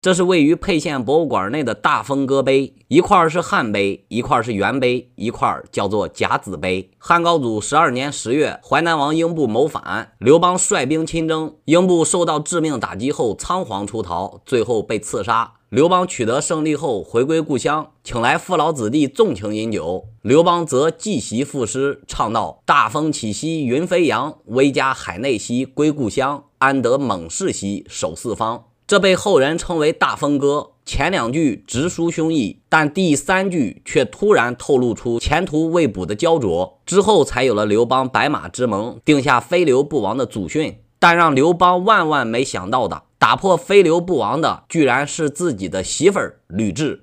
这是位于沛县博物馆内的大风歌碑，一块是汉碑，一块是元碑，一块叫做甲子碑。汉高祖十二年十月，淮南王英布谋反，刘邦率兵亲征。英布受到致命打击后仓皇出逃，最后被刺杀。刘邦取得胜利后回归故乡，请来父老子弟纵情饮酒。刘邦则继席赋诗，唱道：“大风起兮云飞扬，威加海内兮归故乡，安得猛士兮守四方。”这被后人称为《大风歌》，前两句直抒胸臆，但第三句却突然透露出前途未卜的焦灼。之后才有了刘邦白马之盟，定下“非刘不王”的祖训。但让刘邦万万没想到的，打破“非刘不王”的，居然是自己的媳妇儿吕雉。